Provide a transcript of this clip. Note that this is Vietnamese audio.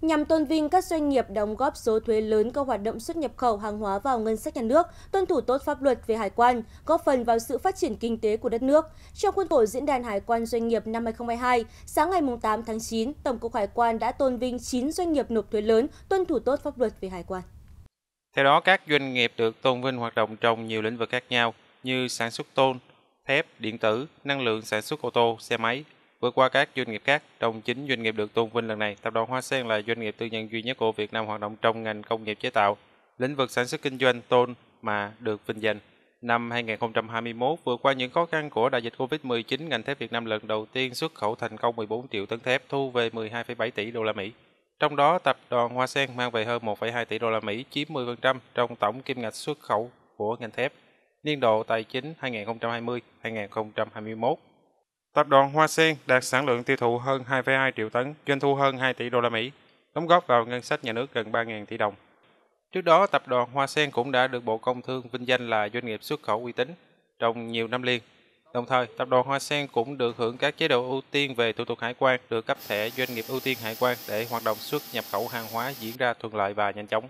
Nhằm tôn vinh các doanh nghiệp đóng góp số thuế lớn các hoạt động xuất nhập khẩu hàng hóa vào ngân sách nhà nước, tuân thủ tốt pháp luật về hải quan, góp phần vào sự phát triển kinh tế của đất nước. Trong khuôn khổ Diễn đàn Hải quan Doanh nghiệp năm 2022, sáng ngày 8 tháng 9, Tổng cục Hải quan đã tôn vinh 9 doanh nghiệp nộp thuế lớn, tuân thủ tốt pháp luật về hải quan. Theo đó, các doanh nghiệp được tôn vinh hoạt động trong nhiều lĩnh vực khác nhau như sản xuất tôn, thép, điện tử, năng lượng sản xuất ô tô, xe máy, Vượt qua các doanh nghiệp khác, trong chính doanh nghiệp được tôn vinh lần này, Tập đoàn Hoa Sen là doanh nghiệp tư nhân duy nhất của Việt Nam hoạt động trong ngành công nghiệp chế tạo, lĩnh vực sản xuất kinh doanh tôn mà được vinh danh. Năm 2021, vừa qua những khó khăn của đại dịch Covid-19, ngành thép Việt Nam lần đầu tiên xuất khẩu thành công 14 triệu tấn thép, thu về 12,7 tỷ đô la Mỹ. Trong đó, tập đoàn Hoa Sen mang về hơn 1,2 tỷ đô la Mỹ, chiếm 10% trong tổng kim ngạch xuất khẩu của ngành thép. Niên độ tài chính 2020-2021 Tập đoàn Hoa Sen đạt sản lượng tiêu thụ hơn 2,2 triệu tấn, doanh thu hơn 2 tỷ đô la Mỹ, đóng góp vào ngân sách nhà nước gần 3.000 tỷ đồng. Trước đó, tập đoàn Hoa Sen cũng đã được Bộ Công Thương vinh danh là doanh nghiệp xuất khẩu uy tín trong nhiều năm liên. Đồng thời, tập đoàn Hoa Sen cũng được hưởng các chế độ ưu tiên về thủ tục hải quan, được cấp thẻ doanh nghiệp ưu tiên hải quan để hoạt động xuất nhập khẩu hàng hóa diễn ra thuận lợi và nhanh chóng.